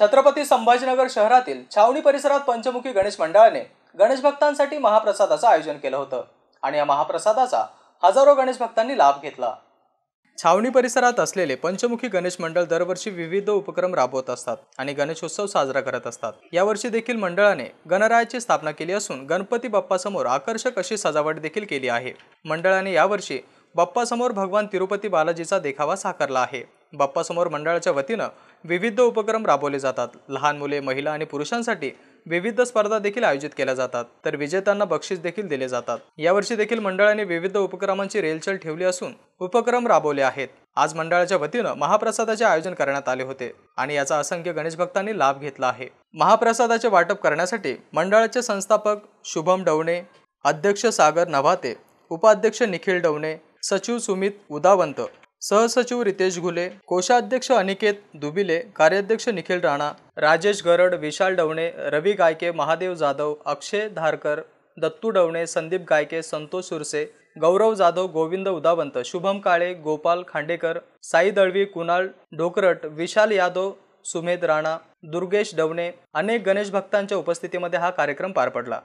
छत्रपती संभाजीनगर शहरातील छावणी परिसरात पंचमुखी गणेश मंडळाने गणेश भक्तांसाठी महाप्रसादाचं आयोजन केलं होतं आणि या महाप्रसादाचा हजारो गणेश भक्तांनी लाभ घेतला छावणी परिसरात असलेले पंचमुखी गणेश मंडळ दरवर्षी विविध उपक्रम राबवत असतात आणि गणेशोत्सव साजरा करत असतात यावर्षी देखील मंडळाने गणरायाची स्थापना केली असून गणपती बाप्पासमोर आकर्षक अशी सजावट देखील केली आहे मंडळाने यावर्षी बाप्पासमोर भगवान तिरुपती बालाजीचा देखावा साकारला आहे बाप्पासमोर मंडळाच्या वतीनं विविध उपक्रम राबवले जातात लहान मुले महिला आणि पुरुषांसाठी विविध स्पर्धा देखील आयोजित केल्या जातात तर विजेत्यांना बक्षीस देखील दिले जातात यावर्षी देखील मंडळाने विविध उपक्रमांची रेलचल ठेवली असून उपक्रम राबवले आहेत आज मंडळाच्या वतीनं महाप्रसादाचे आयोजन करण्यात आले होते आणि याचा असंख्य गणेश भक्तांनी लाभ घेतला आहे महाप्रसादाचे वाटप करण्यासाठी मंडळाचे संस्थापक शुभम डवणे अध्यक्ष सागर नभाते उपाध्यक्ष निखिल डवणे सचिव सुमित उदावंत सहसचिव रितेश घुले कोषाध्यक्ष अनिकेत दुबिले कार्याध्यक्ष निखिल राणा राजेश गरड विशाल डवणे रवी गायके महादेव जाधव अक्षय धारकर दत्तू डवणे संदीप गायके संतोष सुरसे गौरव जाधव गोविंद उदावंत शुभम काळे गोपाल खांडेकर साई दळवी कुणाल ढोकरट विशाल यादव सुमेध राणा दुर्गेश डवणे अनेक गणेश भक्तांच्या उपस्थितीमध्ये हा कार्यक्रम पार पडला